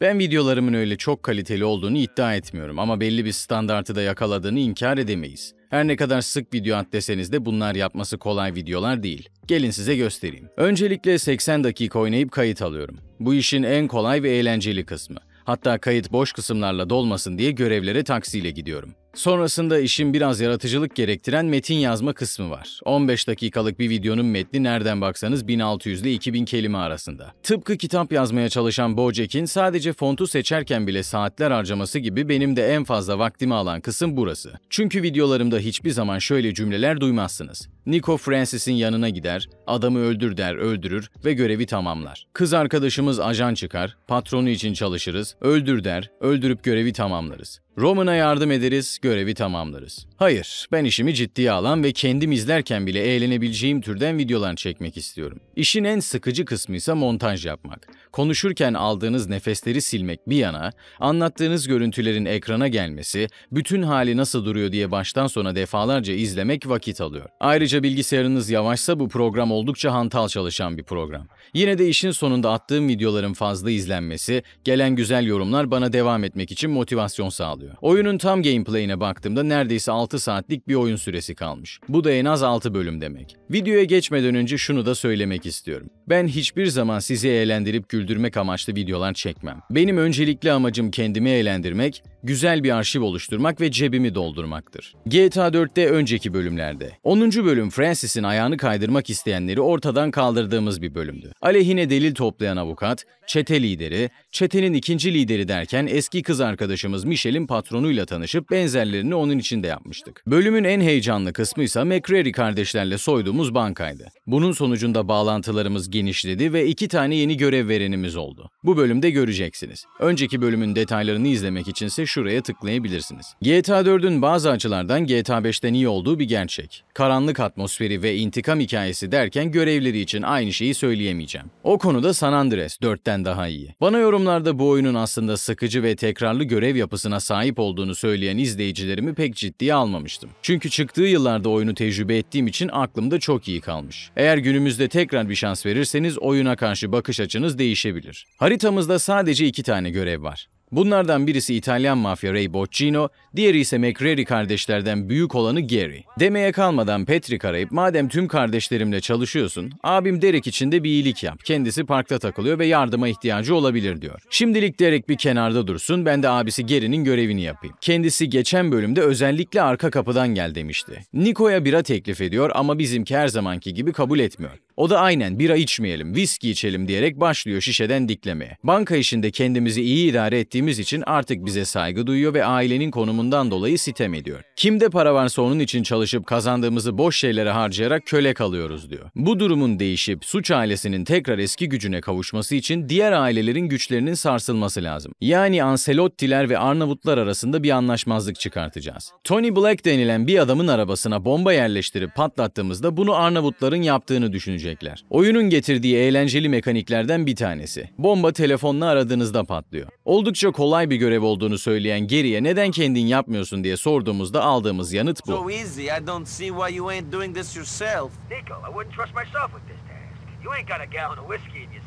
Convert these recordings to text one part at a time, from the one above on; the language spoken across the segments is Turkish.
Ben videolarımın öyle çok kaliteli olduğunu iddia etmiyorum ama belli bir standartı da yakaladığını inkar edemeyiz. Her ne kadar sık video at deseniz de bunlar yapması kolay videolar değil. Gelin size göstereyim. Öncelikle 80 dakika oynayıp kayıt alıyorum. Bu işin en kolay ve eğlenceli kısmı. Hatta kayıt boş kısımlarla dolmasın diye görevlere taksiyle gidiyorum. Sonrasında işin biraz yaratıcılık gerektiren metin yazma kısmı var. 15 dakikalık bir videonun metni nereden baksanız 1600 ile 2000 kelime arasında. Tıpkı kitap yazmaya çalışan Bojack'in sadece fontu seçerken bile saatler harcaması gibi benim de en fazla vaktimi alan kısım burası. Çünkü videolarımda hiçbir zaman şöyle cümleler duymazsınız. Nico Francis'in yanına gider, adamı öldür der öldürür ve görevi tamamlar. Kız arkadaşımız ajan çıkar, patronu için çalışırız, öldür der, öldürüp görevi tamamlarız. Roman'a yardım ederiz, görevi tamamlarız. Hayır, ben işimi ciddiye alan ve kendim izlerken bile eğlenebileceğim türden videolar çekmek istiyorum. İşin en sıkıcı kısmı ise montaj yapmak. Konuşurken aldığınız nefesleri silmek bir yana, anlattığınız görüntülerin ekrana gelmesi, bütün hali nasıl duruyor diye baştan sona defalarca izlemek vakit alıyor. Ayrıca bilgisayarınız yavaşsa bu program oldukça hantal çalışan bir program. Yine de işin sonunda attığım videoların fazla izlenmesi, gelen güzel yorumlar bana devam etmek için motivasyon sağlıyor. Oyunun tam gameplay'ine baktığımda neredeyse 6 saatlik bir oyun süresi kalmış. Bu da en az 6 bölüm demek. Videoya geçmeden önce şunu da söylemek istiyorum. Ben hiçbir zaman sizi eğlendirip güldürmek amaçlı videolar çekmem. Benim öncelikli amacım kendimi eğlendirmek güzel bir arşiv oluşturmak ve cebimi doldurmaktır. GTA 4'te önceki bölümlerde. 10. bölüm Francis'in ayağını kaydırmak isteyenleri ortadan kaldırdığımız bir bölümdü. Aleyhine delil toplayan avukat, çete lideri, çetenin ikinci lideri derken eski kız arkadaşımız Michelle'in patronuyla tanışıp benzerlerini onun için de yapmıştık. Bölümün en heyecanlı kısmı ise McCreary kardeşlerle soyduğumuz bankaydı. Bunun sonucunda bağlantılarımız genişledi ve iki tane yeni görev verenimiz oldu. Bu bölümde göreceksiniz. Önceki bölümün detaylarını izlemek için ise şu şuraya tıklayabilirsiniz. GTA 4'ün bazı açılardan GTA 5'ten iyi olduğu bir gerçek. Karanlık atmosferi ve intikam hikayesi derken görevleri için aynı şeyi söyleyemeyeceğim. O konuda San Andreas 4'ten daha iyi. Bana yorumlarda bu oyunun aslında sıkıcı ve tekrarlı görev yapısına sahip olduğunu söyleyen izleyicilerimi pek ciddiye almamıştım. Çünkü çıktığı yıllarda oyunu tecrübe ettiğim için aklımda çok iyi kalmış. Eğer günümüzde tekrar bir şans verirseniz oyuna karşı bakış açınız değişebilir. Haritamızda sadece iki tane görev var. Bunlardan birisi İtalyan mafya Ray Boccino, diğeri ise McRae kardeşlerden büyük olanı Gary. Demeye kalmadan Patrick arayıp madem tüm kardeşlerimle çalışıyorsun, abim Derek için de bir iyilik yap. Kendisi parkta takılıyor ve yardıma ihtiyacı olabilir diyor. Şimdilik Derek bir kenarda dursun, ben de abisi Gary'nin görevini yapayım. Kendisi geçen bölümde özellikle arka kapıdan gel demişti. Nico'ya bira teklif ediyor ama bizimki her zamanki gibi kabul etmiyor. O da aynen bira içmeyelim, viski içelim diyerek başlıyor şişeden diklemeye. Banka işinde kendimizi iyi idare ettiğimiz için artık bize saygı duyuyor ve ailenin konumundan dolayı sitem ediyor. Kimde para varsa onun için çalışıp kazandığımızı boş şeylere harcayarak köle kalıyoruz diyor. Bu durumun değişip suç ailesinin tekrar eski gücüne kavuşması için diğer ailelerin güçlerinin sarsılması lazım. Yani Anselottiler ve Arnavutlar arasında bir anlaşmazlık çıkartacağız. Tony Black denilen bir adamın arabasına bomba yerleştirip patlattığımızda bunu Arnavutların yaptığını düşüneceğiz görecekler. Oyunun getirdiği eğlenceli mekaniklerden bir tanesi. Bomba telefonla aradığınızda patlıyor. Oldukça kolay bir görev olduğunu söyleyen geriye neden kendin yapmıyorsun diye sorduğumuzda aldığımız yanıt bu. you ain't got a gallon of whiskey in you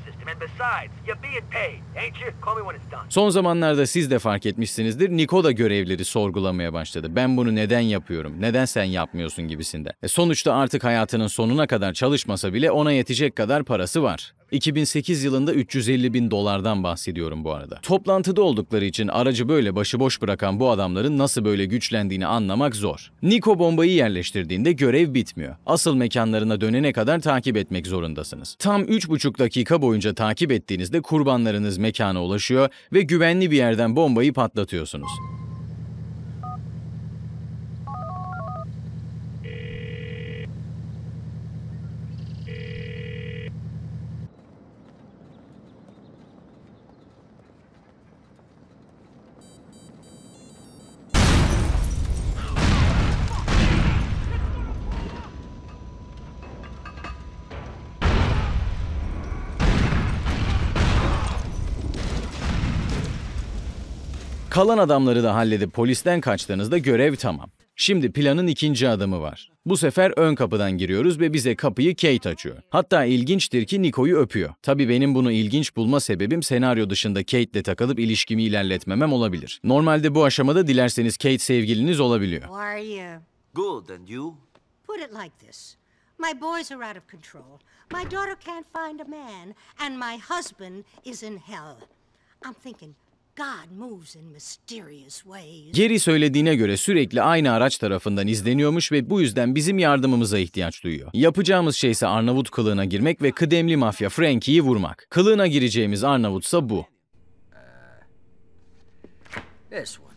Son zamanlarda siz de fark etmişsinizdir. Niko da görevleri sorgulamaya başladı. Ben bunu neden yapıyorum, neden sen yapmıyorsun gibisinde. E sonuçta artık hayatının sonuna kadar çalışmasa bile ona yetecek kadar parası var. 2008 yılında 350 bin dolardan bahsediyorum bu arada. Toplantıda oldukları için aracı böyle başıboş bırakan bu adamların nasıl böyle güçlendiğini anlamak zor. Niko bombayı yerleştirdiğinde görev bitmiyor. Asıl mekanlarına dönene kadar takip etmek zorundasınız. Tam 3,5 dakika boyunca takip ettiğinizde kurbanlarınız mekana ulaşıyor ve güvenli bir yerden bombayı patlatıyorsunuz. Kalan adamları da halledip polisten kaçtığınızda görev tamam. Şimdi planın ikinci adımı var. Bu sefer ön kapıdan giriyoruz ve bize kapıyı Kate açıyor. Hatta ilginçtir ki Nico'yu öpüyor. Tabii benim bunu ilginç bulma sebebim senaryo dışında Kate'le takılıp ilişkimi ilerletmemem olabilir. Normalde bu aşamada dilerseniz Kate sevgiliniz olabiliyor. How are you? Good and you? Put it like this. My boys are out of control. My daughter can't find a man and my husband is in hell. I'm thinking Geri söylediğine göre sürekli aynı araç tarafından izleniyormuş ve bu yüzden bizim yardımımıza ihtiyaç duyuyor. Yapacağımız şey ise Arnavut kılığına girmek ve kıdemli mafya Frankie'yi vurmak. Kılığına gireceğimiz Arnavutsa bu. Uh, this one.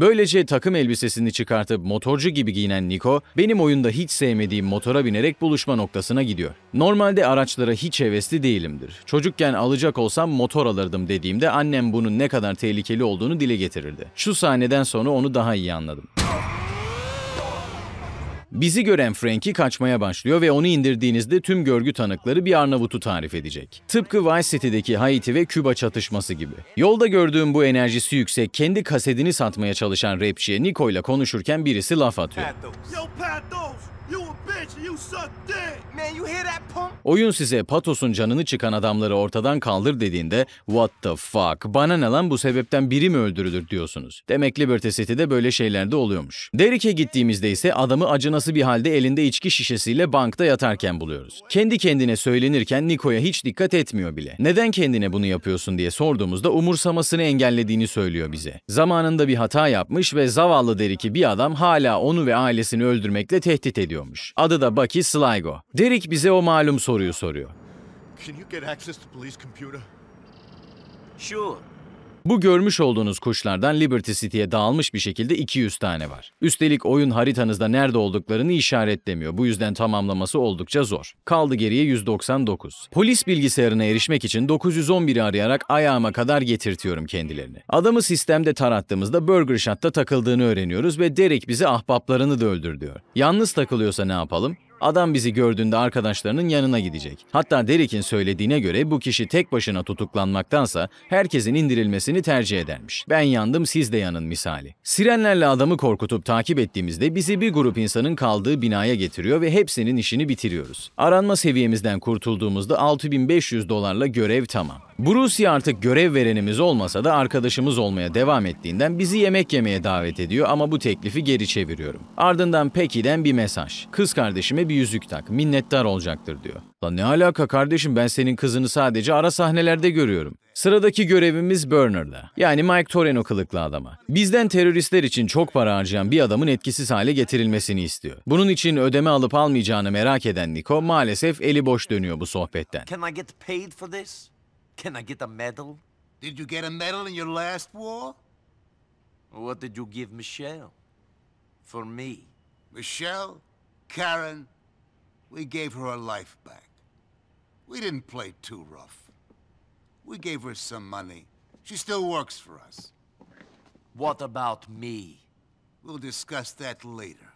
Böylece takım elbisesini çıkartıp motorcu gibi giyinen Nico, benim oyunda hiç sevmediğim motora binerek buluşma noktasına gidiyor. Normalde araçlara hiç hevesli değilimdir. Çocukken alacak olsam motor alırdım dediğimde annem bunun ne kadar tehlikeli olduğunu dile getirirdi. Şu sahneden sonra onu daha iyi anladım. Bizi gören Frankie kaçmaya başlıyor ve onu indirdiğinizde tüm görgü tanıkları bir Arnavut'u tarif edecek. Tıpkı Vice City'deki Haiti ve Küba çatışması gibi. Yolda gördüğüm bu enerjisi yüksek kendi kasetini satmaya çalışan rapçiye Nico ile konuşurken birisi laf atıyor. Pathos. Yo, Pathos. Oyun size Patos'un canını çıkan adamları ortadan kaldır dediğinde what the fuck bana ne lan bu sebepten biri mi öldürülür diyorsunuz. Demek Liberty City'de böyle şeylerde oluyormuş. Derrick'e gittiğimizde ise adamı acınası bir halde elinde içki şişesiyle bankta yatarken buluyoruz. Kendi kendine söylenirken Nico'ya hiç dikkat etmiyor bile. Neden kendine bunu yapıyorsun diye sorduğumuzda umursamasını engellediğini söylüyor bize. Zamanında bir hata yapmış ve zavallı Derrick'i bir adam hala onu ve ailesini öldürmekle tehdit ediyormuş. Adı adı da Bucky Sligo. Derek bize o malum soruyu soruyor. Can you get access to police computer? Sure. Bu görmüş olduğunuz kuşlardan Liberty City'ye dağılmış bir şekilde 200 tane var. Üstelik oyun haritanızda nerede olduklarını işaretlemiyor. Bu yüzden tamamlaması oldukça zor. Kaldı geriye 199. Polis bilgisayarına erişmek için 911'i arayarak ayağıma kadar getirtiyorum kendilerini. Adamı sistemde tarattığımızda Burger Shot'ta takıldığını öğreniyoruz ve Derek bizi ahbaplarını da öldür diyor. Yalnız takılıyorsa ne yapalım? Adam bizi gördüğünde arkadaşlarının yanına gidecek. Hatta Derek'in söylediğine göre bu kişi tek başına tutuklanmaktansa herkesin indirilmesini tercih edermiş. Ben yandım siz de yanın misali. Sirenlerle adamı korkutup takip ettiğimizde bizi bir grup insanın kaldığı binaya getiriyor ve hepsinin işini bitiriyoruz. Aranma seviyemizden kurtulduğumuzda 6500 dolarla görev tamam. Bruce artık görev verenimiz olmasa da arkadaşımız olmaya devam ettiğinden bizi yemek yemeye davet ediyor ama bu teklifi geri çeviriyorum. Ardından Peggy'den bir mesaj. Kız kardeşime bir yüzük tak, minnettar olacaktır diyor. La ne alaka kardeşim ben senin kızını sadece ara sahnelerde görüyorum. Sıradaki görevimiz Burner'da. Yani Mike Toreno kılıklı adama. Bizden teröristler için çok para harcayan bir adamın etkisiz hale getirilmesini istiyor. Bunun için ödeme alıp almayacağını merak eden Nico maalesef eli boş dönüyor bu sohbetten. Can I get paid for this? Can I get a medal? Did you get a medal in your last war? What did you give Michelle? For me? Michelle, Karen, we gave her her life back. We didn't play too rough. We gave her some money. She still works for us. What about me? We'll discuss that later.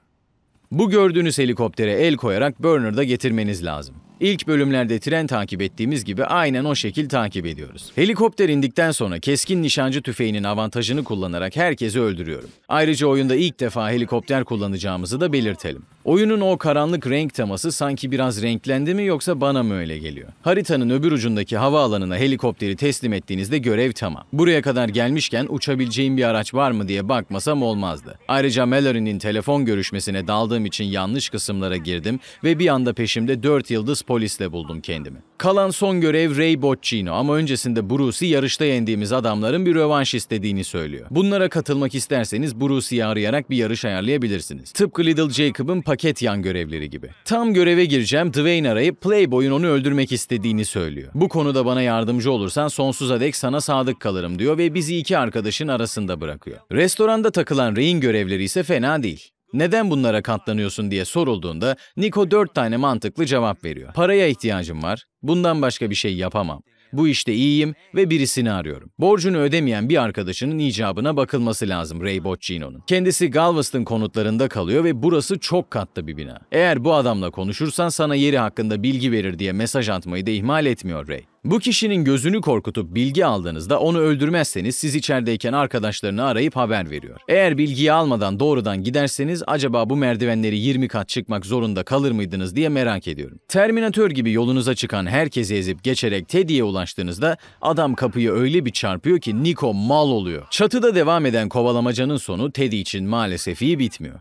Bu gördüğünüz helikoptere el koyarak Burner'da getirmeniz lazım. İlk bölümlerde tren takip ettiğimiz gibi aynen o şekil takip ediyoruz. Helikopter indikten sonra keskin nişancı tüfeğinin avantajını kullanarak herkesi öldürüyorum. Ayrıca oyunda ilk defa helikopter kullanacağımızı da belirtelim. Oyunun o karanlık renk teması sanki biraz renklendi mi yoksa bana mı öyle geliyor? Haritanın öbür ucundaki havaalanına helikopteri teslim ettiğinizde görev tamam. Buraya kadar gelmişken uçabileceğim bir araç var mı diye bakmasam olmazdı. Ayrıca Mallory'nin telefon görüşmesine daldığım için yanlış kısımlara girdim ve bir anda peşimde 4 yıldız polisle buldum kendimi. Kalan son görev Ray Boccino ama öncesinde Bruce'i yarışta yendiğimiz adamların bir rövanş istediğini söylüyor. Bunlara katılmak isterseniz Bruce'i arayarak bir yarış ayarlayabilirsiniz. Tıpkı Little Jacob'ın paket yan görevleri gibi. Tam göreve gireceğim Dwayne arayıp Playboy'un onu öldürmek istediğini söylüyor. Bu konuda bana yardımcı olursan sonsuza dek sana sadık kalırım diyor ve bizi iki arkadaşın arasında bırakıyor. Restoranda takılan Ray'in görevleri ise fena değil. Neden bunlara katlanıyorsun diye sorulduğunda Nico dört tane mantıklı cevap veriyor. Paraya ihtiyacım var, bundan başka bir şey yapamam. Bu işte iyiyim ve birisini arıyorum. Borcunu ödemeyen bir arkadaşının icabına bakılması lazım Ray Boccino'nun. Kendisi Galveston konutlarında kalıyor ve burası çok katlı bir bina. Eğer bu adamla konuşursan sana yeri hakkında bilgi verir diye mesaj atmayı da ihmal etmiyor Ray. Bu kişinin gözünü korkutup bilgi aldığınızda onu öldürmezseniz siz içerideyken arkadaşlarını arayıp haber veriyor. Eğer bilgiyi almadan doğrudan giderseniz acaba bu merdivenleri 20 kat çıkmak zorunda kalır mıydınız diye merak ediyorum. Terminatör gibi yolunuza çıkan herkesi ezip geçerek Teddy'ye ulaştığınızda adam kapıyı öyle bir çarpıyor ki Nico mal oluyor. Çatıda devam eden kovalamacanın sonu Teddy için maalesef iyi bitmiyor.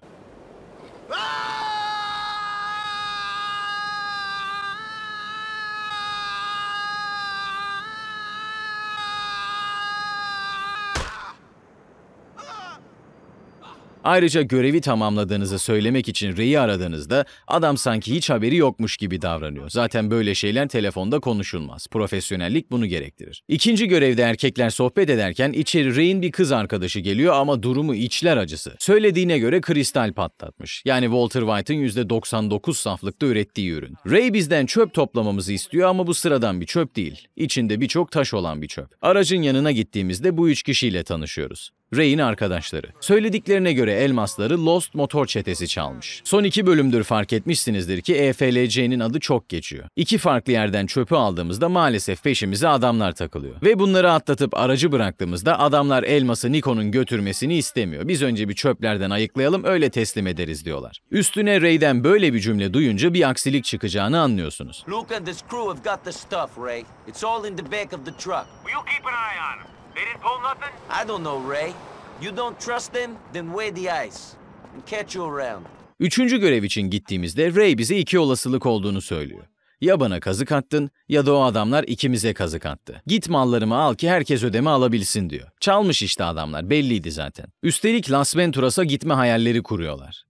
Ayrıca görevi tamamladığınızı söylemek için Rey'i aradığınızda adam sanki hiç haberi yokmuş gibi davranıyor. Zaten böyle şeyler telefonda konuşulmaz. Profesyonellik bunu gerektirir. İkinci görevde erkekler sohbet ederken içeri Rey'in bir kız arkadaşı geliyor ama durumu içler acısı. Söylediğine göre kristal patlatmış. Yani Walter White'ın %99 saflıkta ürettiği ürün. Ray bizden çöp toplamamızı istiyor ama bu sıradan bir çöp değil. İçinde birçok taş olan bir çöp. Aracın yanına gittiğimizde bu üç kişiyle tanışıyoruz. Ray'in arkadaşları. Söylediklerine göre elmasları Lost Motor çetesi çalmış. Son iki bölümdür fark etmişsinizdir ki EFLC'nin adı çok geçiyor. İki farklı yerden çöpü aldığımızda maalesef peşimize adamlar takılıyor. Ve bunları atlatıp aracı bıraktığımızda adamlar elması Nikon'un götürmesini istemiyor. Biz önce bir çöplerden ayıklayalım öyle teslim ederiz diyorlar. Üstüne Ray'den böyle bir cümle duyunca bir aksilik çıkacağını anlıyorsunuz. Luke and his crew have got the stuff, Ray. It's all in the back of the truck. Will you keep an eye on him. They didn't pull nothing? I don't know, Ray. You don't trust them, then weigh the ice. And catch you around. Üçüncü görev için gittiğimizde Ray bize iki olasılık olduğunu söylüyor. Ya bana kazık attın ya da o adamlar ikimize kazık attı. Git mallarımı al ki herkes ödeme alabilsin diyor. Çalmış işte adamlar belliydi zaten. Üstelik Las Venturas'a gitme hayalleri kuruyorlar.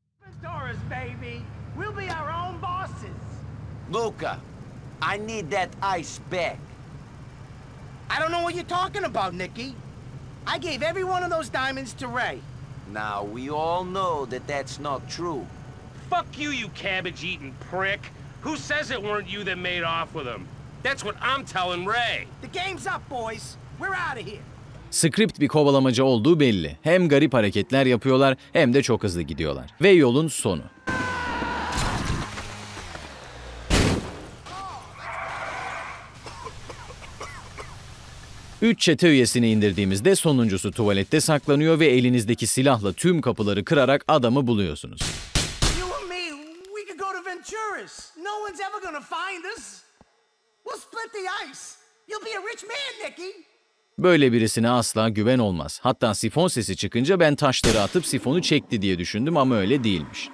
Luca, I need that ice back. I don't know what you're talking about, Nikki. I gave every one of those diamonds to Ray. Now, we all know that that's not true. Fuck you, you cabbage-eating prick. Who says it weren't you that made off with them? That's what I'm telling Ray. The game's up, boys. We're out of here. Script bir kovalamaca olduğu belli. Hem garip hareketler yapıyorlar hem de çok hızlı gidiyorlar. Ve yolun sonu. Üç çete üyesini indirdiğimizde sonuncusu tuvalette saklanıyor ve elinizdeki silahla tüm kapıları kırarak adamı buluyorsunuz. Böyle birisine asla güven olmaz. Hatta sifon sesi çıkınca ben taşları atıp sifonu çekti diye düşündüm ama öyle değilmiş.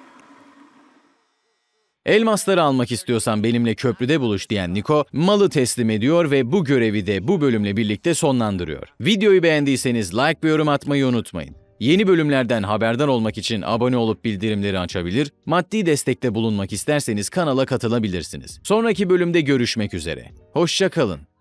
Elmasları almak istiyorsan benimle köprüde buluş diyen Niko, malı teslim ediyor ve bu görevi de bu bölümle birlikte sonlandırıyor. Videoyu beğendiyseniz like ve yorum atmayı unutmayın. Yeni bölümlerden haberdar olmak için abone olup bildirimleri açabilir, maddi destekte bulunmak isterseniz kanala katılabilirsiniz. Sonraki bölümde görüşmek üzere. Hoşçakalın.